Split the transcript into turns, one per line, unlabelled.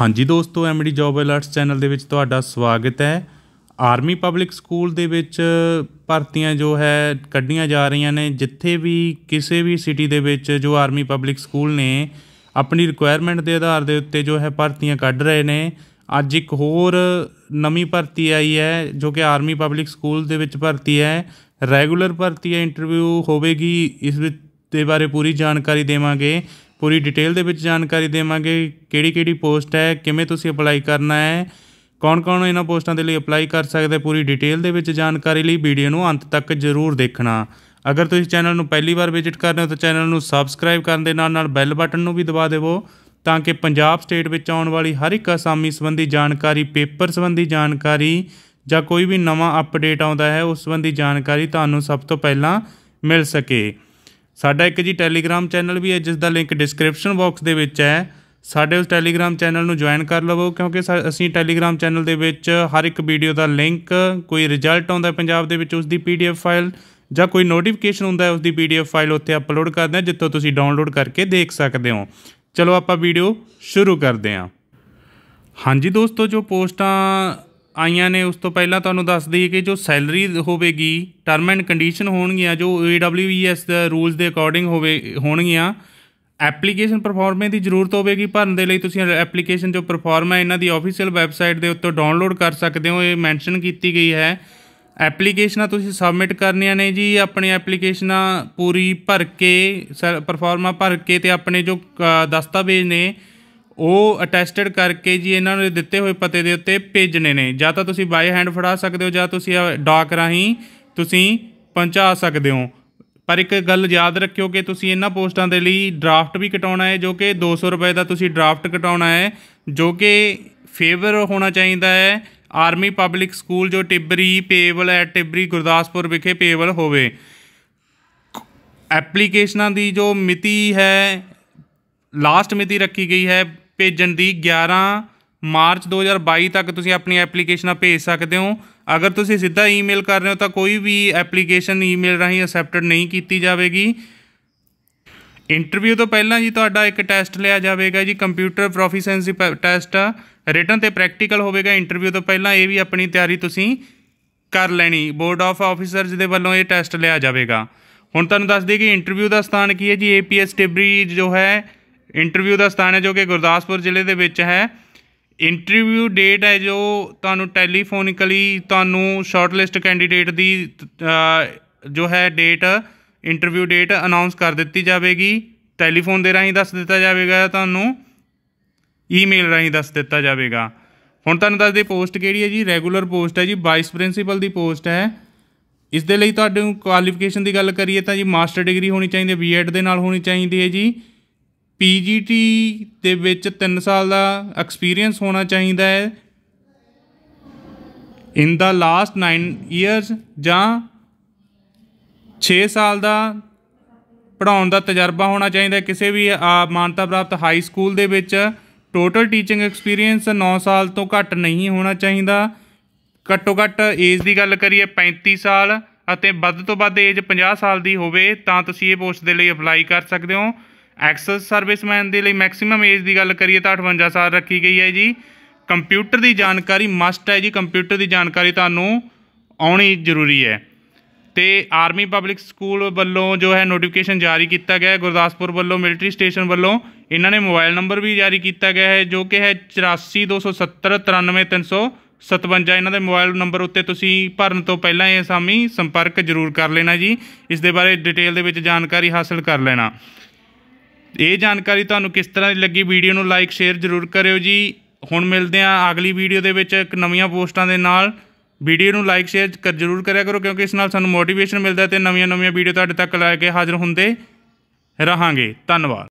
ਹਾਂਜੀ ਦੋਸਤੋ MD job alerts channel ਦੇ ਵਿੱਚ ਤੁਹਾਡਾ ਸਵਾਗਤ ਹੈ ਆਰਮੀ ਪਬਲਿਕ ਸਕੂਲ ਦੇ ਵਿੱਚ ਭਰਤੀਆਂ ਜੋ ਹੈ ਕੱਢੀਆਂ ਜਾ ਰਹੀਆਂ ਨੇ ਜਿੱਥੇ ਵੀ ਕਿਸੇ ਵੀ ਸਿਟੀ ਦੇ ਵਿੱਚ ਜੋ ਆਰਮੀ ਪਬਲਿਕ ਸਕੂਲ ਨੇ ਆਪਣੀ ਰਿਕੁਆਇਰਮੈਂਟ ਦੇ ਆਧਾਰ ਦੇ ਉੱਤੇ ਜੋ ਹੈ ਭਰਤੀਆਂ ਕੱਢ ਰਹੇ ਨੇ ਅੱਜ ਇੱਕ ਹੋਰ ਨਵੀਂ ਭਰਤੀ ਆਈ ਹੈ ਜੋ ਕਿ ਆਰਮੀ ਪਬਲਿਕ ਸਕੂਲ ਦੇ ਵਿੱਚ ਭਰਤੀ ਹੈ ਰੈਗੂਲਰ ਭਰਤੀ ਹੈ ਇੰਟਰਵਿਊ ਹੋਵੇਗੀ ਇਸ ਵਿੱਚ ਦੇ ਬਾਰੇ ਪੂਰੀ ਜਾਣਕਾਰੀ ਦੇਵਾਂਗੇ ਪੂਰੀ ਡਿਟੇਲ ਦੇ ਵਿੱਚ ਜਾਣਕਾਰੀ ਦੇਵਾਂਗੇ ਕਿਹੜੀ ਕਿਹੜੀ ਪੋਸਟ ਹੈ ਕਿਵੇਂ ਤੁਸੀਂ ਅਪਲਾਈ ਕਰਨਾ ਹੈ ਕੌਣ-ਕੌਣ ਇਹਨਾਂ ਪੋਸਟਾਂ ਦੇ ਲਈ ਅਪਲਾਈ ਕਰ ਸਕਦੇ ਪੂਰੀ ਡਿਟੇਲ ਦੇ ਵਿੱਚ ਜਾਣਕਾਰੀ ਲਈ ਵੀਡੀਓ ਨੂੰ ਅੰਤ ਤੱਕ ਜ਼ਰੂਰ ਦੇਖਣਾ ਅਗਰ ਤੁਸੀਂ ਚੈਨਲ ਨੂੰ ਪਹਿਲੀ ਵਾਰ ਵਿਜ਼ਿਟ ਕਰ ਰਹੇ ਹੋ ਤਾਂ ਚੈਨਲ ਨੂੰ ਸਬਸਕ੍ਰਾਈਬ ਕਰਨ ਦੇ ਨਾਲ-ਨਾਲ ਬੈਲ ਬਟਨ ਨੂੰ ਵੀ ਦਬਾ ਦੇਵੋ ਤਾਂ ਕਿ ਪੰਜਾਬ ਸਟੇਟ ਵਿੱਚ ਆਉਣ ਵਾਲੀ ਹਰ ਇੱਕ ਅਸਾਮੀ ਸੰਬੰਧੀ ਜਾਣਕਾਰੀ ਪੇਪਰ ਸੰਬੰਧੀ ਜਾਣਕਾਰੀ ਜਾਂ ਕੋਈ ਵੀ ਨਵਾਂ ਅਪਡੇਟ ਆਉਂਦਾ ਹੈ ਉਸ ਸੰਬੰਧੀ ਜਾਣਕਾਰੀ ਤੁਹਾਨੂੰ ਸਭ ਤੋਂ ਪਹਿਲਾਂ ਮਿਲ ਸਕੇ ਸਾਡਾ ਇੱਕ ਜੀ ਟੈਲੀਗ੍ਰam ਚੈਨਲ ਵੀ ਹੈ ਜਿਸ ਦਾ ਲਿੰਕ ਡਿਸਕ੍ਰਿਪਸ਼ਨ ਬਾਕਸ ਦੇ ਵਿੱਚ ਹੈ ਸਾਡੇ ਉਸ ਟੈਲੀਗ੍ਰam ਚੈਨਲ ਨੂੰ ਜੁਆਇਨ ਕਰ ਲਵੋ ਕਿਉਂਕਿ ਅਸੀਂ ਟੈਲੀਗ੍ਰam ਚੈਨਲ ਦੇ ਵਿੱਚ ਹਰ ਇੱਕ ਵੀਡੀਓ ਦਾ ਲਿੰਕ ਕੋਈ ਰਿਜ਼ਲਟ ਆਉਂਦਾ ਪੰਜਾਬ ਦੇ ਵਿੱਚ ਉਸ ਦੀ ਪੀਡੀਐਫ ਫਾਈਲ ਜਾਂ ਕੋਈ ਨੋਟੀਫਿਕੇਸ਼ਨ ਹੁੰਦਾ ਹੈ ਉਸ ਦੀ ਪੀਡੀਐਫ ਫਾਈਲ ਉੱਥੇ ਅਪਲੋਡ ਕਰਦੇ ਹਾਂ ਜਿੱਥੋਂ ਤੁਸੀਂ ਡਾਊਨਲੋਡ ਕਰਕੇ ਦੇਖ ਸਕਦੇ ਹੋ ਚਲੋ ਆਪਾਂ ਵੀਡੀਓ ਸ਼ੁਰੂ ਕਰਦੇ ਹਾਂ ਹਾਂਜੀ ਦੋਸਤੋ ਜੋ ਪੋਸਟਾਂ ਆਈਆਂ ਨੇ ਉਸ ਤੋਂ ਪਹਿਲਾਂ ਤੁਹਾਨੂੰ ਦੱਸ ਦਈਏ ਕਿ ਜੋ ਸੈਲਰੀ ਹੋਵੇਗੀ ਟਰਮ ਐਂਡ ਕੰਡੀਸ਼ਨ ਹੋਣਗੀਆਂ ਜੋ AWES e ਦੇ ਰੂਲਸ ਦੇ ਅਕੋਰਡਿੰਗ ਹੋਵੇ ਹੋਣਗੀਆਂ ਐਪਲੀਕੇਸ਼ਨ ਪਰਫਾਰਮੈਂਸ ਦੀ ਜ਼ਰੂਰਤ ਹੋਵੇਗੀ ਭਰਨ ਦੇ ਲਈ ਤੁਸੀਂ ਐਪਲੀਕੇਸ਼ਨ ਜੋ ਪਰਫਾਰਮਾ ਇਹਨਾਂ ਦੀ ਆਫੀਸ਼ੀਅਲ ਵੈਬਸਾਈਟ ਦੇ ਉੱਤੇ ਡਾਊਨਲੋਡ ਕਰ ਸਕਦੇ ਹੋ ਇਹ ਮੈਂਸ਼ਨ ਕੀਤੀ ਗਈ ਹੈ ਐਪਲੀਕੇਸ਼ਨਾਂ ਤੁਸੀਂ ਸਬਮਿਟ ਕਰਨੀਆਂ ਨੇ ਜੀ ਆਪਣੀ ਐਪਲੀਕੇਸ਼ਨਾਂ ਪੂਰੀ ਭਰ ਕੇ ਪਰਫਾਰਮਾ ਭਰ ਕੇ ਤੇ ਆਪਣੇ ਜੋ ਦਸਤਾਵੇਜ਼ ਨੇ ਉਹ ਅਟੈਸਟਡ ਕਰਕੇ ਜੀ ਇਹਨਾਂ ਨੂੰ ਦਿੱਤੇ ਹੋਏ ਪਤੇ ਦੇ ਉੱਤੇ ਭੇਜਣੇ ਨੇ ਜਾਂ ਤਾਂ ਤੁਸੀਂ ਬਾਈ ਹੈਂਡ ਫੜਾ ਸਕਦੇ ਹੋ ਜਾਂ ਤੁਸੀਂ ਡਾਕ ਰਾਹੀਂ ਤੁਸੀਂ ਪਹੁੰਚਾ ਸਕਦੇ ਹੋ ਪਰ ਇੱਕ ਗੱਲ ਯਾਦ ਰੱਖਿਓ ਕਿ ਤੁਸੀਂ ਇਹਨਾਂ ਪੋਸਟਾਂ ਦੇ ਲਈ ਡਰਾਫਟ ਵੀ ਕਟਾਉਣਾ ਹੈ ਜੋ ਕਿ 200 ਰੁਪਏ ਦਾ ਤੁਸੀਂ ਡਰਾਫਟ ਕਟਾਉਣਾ ਹੈ ਜੋ ਕਿ ਫੇਵਰ ਹੋਣਾ ਚਾਹੀਦਾ ਹੈ ਆਰਮੀ ਪਬਲਿਕ ਸਕੂਲ ਜੋ ਟਿਬਰੀ ਪੇਵਲ ਹੈ ਟਿਬਰੀ ਗੁਰਦਾਸਪੁਰ ਵਿਖੇ ਪੇਵਲ ਹੋਵੇ ਐਪਲੀਕੇਸ਼ਨਾਂ ਦੀ ਜੋ ਮਿਤੀ ਹੈ ਲਾਸਟ ਮਿਤੀ ਰੱਖੀ ਗਈ ਹੈ ਭੇਜਣ ਦੀ 11 ਮਾਰਚ 2022 ਤੱਕ ਤੁਸੀਂ ਆਪਣੀ ਐਪਲੀਕੇਸ਼ਨਾਂ ਭੇਜ ਸਕਦੇ ਹੋ ਅਗਰ ਤੁਸੀਂ ਸਿੱਧਾ ਈਮੇਲ ਕਰ ਰਹੇ ਹੋ ਤਾਂ ਕੋਈ ਵੀ ਐਪਲੀਕੇਸ਼ਨ ਈਮੇਲ ਰਾਹੀਂ ਅਸੈਪਟਡ ਨਹੀਂ ਕੀਤੀ ਜਾਵੇਗੀ ਇੰਟਰਵਿਊ ਤੋਂ ਪਹਿਲਾਂ ਜੀ ਤੁਹਾਡਾ ਇੱਕ ਟੈਸਟ ਲਿਆ ਜਾਵੇਗਾ ਜੀ ਕੰਪਿਊਟਰ ਪ੍ਰੋਫੀਸ਼ੈਂਸੀ ਟੈਸਟ ਰਿਟਨ ਤੇ ਪ੍ਰੈਕਟੀਕਲ ਹੋਵੇਗਾ ਇੰਟਰਵਿਊ ਤੋਂ ਪਹਿਲਾਂ ਇਹ ਵੀ ਆਪਣੀ ਤਿਆਰੀ ਤੁਸੀਂ ਕਰ ਲੈਣੀ ਬੋਰਡ ਆਫ ਆਫੀਸਰਸ ਦੇ ਵੱਲੋਂ ਇਹ ਟੈਸਟ ਲਿਆ ਜਾਵੇਗਾ ਹੁਣ ਤੁਹਾਨੂੰ ਦੱਸ ਦਈਏ ਕਿ ਇੰਟਰਵਿਊ ਦਾ ਸਥਾਨ ਕੀ ਹੈ ਜੀ ਏਪੀਐਸ ਟਿਬਰੀ ਜੋ ਹੈ ਇੰਟਰਵਿਊ ਦਾ ਸਥਾਨ ਹੈ ਜੋ ਕਿ ਗੁਰਦਾਸਪੁਰ ਜ਼ਿਲ੍ਹੇ ਦੇ ਵਿੱਚ ਹੈ ਇੰਟਰਵਿਊ ਡੇਟ ਹੈ ਜੋ ਤੁਹਾਨੂੰ ਟੈਲੀਫੋਨਿਕਲੀ ਤੁਹਾਨੂੰ ਸ਼ਾਰਟਲਿਸਟ ਕੈਂਡੀਡੇਟ ਦੀ ਜੋ ਹੈ ਡੇਟ ਇੰਟਰਵਿਊ ਡੇਟ ਅਨਾਉਂਸ ਕਰ ਦਿੱਤੀ ਜਾਵੇਗੀ ਟੈਲੀਫੋਨ ਦੇ ਰਾਹੀਂ ਦੱਸ ਦਿੱਤਾ ਜਾਵੇਗਾ ਤੁਹਾਨੂੰ ਈਮੇਲ ਰਾਹੀਂ ਦੱਸ ਦਿੱਤਾ ਜਾਵੇਗਾ ਹੁਣ ਤੁਹਾਨੂੰ ਦੱਸ ਦੇ ਪੋਸਟ ਕਿਹੜੀ ਹੈ ਜੀ ਰੈਗੂਲਰ ਪੋਸਟ ਹੈ ਜੀ ਵਾਈਸ ਪ੍ਰਿੰਸੀਪਲ ਦੀ ਪੋਸਟ ਹੈ ਇਸ ਦੇ ਲਈ ਨੂੰ ਕੁਆਲੀਫਿਕੇਸ਼ਨ ਦੀ ਗੱਲ ਕਰੀਏ ਤਾਂ ਜੀ ਮਾਸਟਰ ਡਿਗਰੀ ਹੋਣੀ ਚਾਹੀਦੀ ਹੈ ਬੀਐਡ ਦੇ ਨਾਲ ਹੋਣੀ ਚਾਹੀਦੀ ਹੈ ਜੀ ਪੀਜੀਟੀ ਦੇ ਵਿੱਚ 3 ਸਾਲ ਦਾ ਐਕਸਪੀਰੀਅੰਸ ਹੋਣਾ ਚਾਹੀਦਾ ਹੈ ਇਨ ਦਾ ਲਾਸਟ 9 ਇਅਰਸ ਜਾਂ 6 ਸਾਲ ਦਾ ਪੜਾਉਣ ਦਾ ਤਜਰਬਾ ਹੋਣਾ ਚਾਹੀਦਾ ਕਿਸੇ ਵੀ ਮਾਨਤਾ ਪ੍ਰਾਪਤ ਹਾਈ ਸਕੂਲ ਦੇ ਵਿੱਚ ਟੋਟਲ ਟੀਚਿੰਗ ਐਕਸਪੀਰੀਅੰਸ 9 ਸਾਲ ਤੋਂ ਘੱਟ ਨਹੀਂ ਹੋਣਾ ਚਾਹੀਦਾ ਘੱਟੋ ਘੱਟ ਏਜ ਦੀ ਗੱਲ ਕਰੀਏ 35 ਸਾਲ ਅਤੇ ਵੱਧ ਤੋਂ ਵੱਧ ਏਜ 50 ਸਾਲ ਦੀ ਹੋਵੇ ਤਾਂ ਤੁਸੀਂ ਇਹ ਪੋਸਟ ਦੇ ਲਈ ਅਪਲਾਈ ਕਰ ਸਕਦੇ ਹੋ ਐਕਸਸ ਸਰਵਿਸਮੈਨ ਦੇ ਲਈ ਮੈਕਸਿਮਮ ਏਜ ਦੀ ਗੱਲ ਕਰੀਏ ਤਾਂ 58 ਸਾਲ ਰੱਖੀ ਗਈ ਹੈ ਜੀ ਕੰਪਿਊਟਰ ਦੀ ਜਾਣਕਾਰੀ ਮਸਟ ਹੈ ਜੀ ਕੰਪਿਊਟਰ ਦੀ ਜਾਣਕਾਰੀ ਤੁਹਾਨੂੰ ਆਉਣੀ ਜ਼ਰੂਰੀ ਹੈ ਤੇ ਆਰਮੀ ਪਬਲਿਕ ਸਕੂਲ ਵੱਲੋਂ ਜੋ ਹੈ ਨੋਟੀਫਿਕੇਸ਼ਨ ਜਾਰੀ ਕੀਤਾ ਗਿਆ ਹੈ ਗੁਰਦਾਸਪੁਰ ਵੱਲੋਂ ਮਿਲਟਰੀ ਸਟੇਸ਼ਨ ਵੱਲੋਂ ਇਹਨਾਂ ਨੇ ਮੋਬਾਈਲ ਨੰਬਰ ਵੀ ਜਾਰੀ ਕੀਤਾ ਗਿਆ ਹੈ ਜੋ ਕਿ ਹੈ 8427093357 ਇਹਨਾਂ ਦੇ ਮੋਬਾਈਲ ਨੰਬਰ ਉੱਤੇ ਤੁਸੀਂ ਭਰਨ ਤੋਂ ਪਹਿਲਾਂ ਇਹ ਸਾਮੀ ਸੰਪਰਕ ਜ਼ਰੂਰ ਕਰ ਲੈਣਾ ਜੀ ਇਸ ਦੇ ਬਾਰੇ ਡਿਟੇਲ ਦੇ ਵਿੱਚ ਜਾਣਕਾਰੀ ਹਾਸਲ ਕਰ ਲੈਣਾ ਇਹ ਜਾਣਕਾਰੀ ਤੁਹਾਨੂੰ ਕਿਸ ਤਰ੍ਹਾਂ ਦੀ ਲੱਗੀ ਵੀਡੀਓ ਨੂੰ ਲਾਈਕ ਸ਼ੇਅਰ ਜ਼ਰੂਰ ਕਰਿਓ ਜੀ ਹੁਣ ਮਿਲਦੇ ਆਂ ਅਗਲੀ ਵੀਡੀਓ ਦੇ ਵਿੱਚ ਇੱਕ ਨਵੀਆਂ ਪੋਸਟਾਂ ਦੇ ਨਾਲ ਵੀਡੀਓ ਨੂੰ ਲਾਈਕ ਸ਼ੇਅਰ ਕਰ ਜ਼ਰੂਰ ਕਰਿਆ ਕਰੋ ਕਿਉਂਕਿ ਇਸ ਨਾਲ ਸਾਨੂੰ ਮੋਟੀਵੇਸ਼ਨ ਮਿਲਦਾ ਤੇ ਨਵੀਆਂ ਨਵੀਆਂ ਵੀਡੀਓ ਤੁਹਾਡੇ ਤੱਕ ਲੈ ਕੇ ਹਾਜ਼ਰ ਹੁੰਦੇ ਰਹਾਂਗੇ ਧੰਨਵਾਦ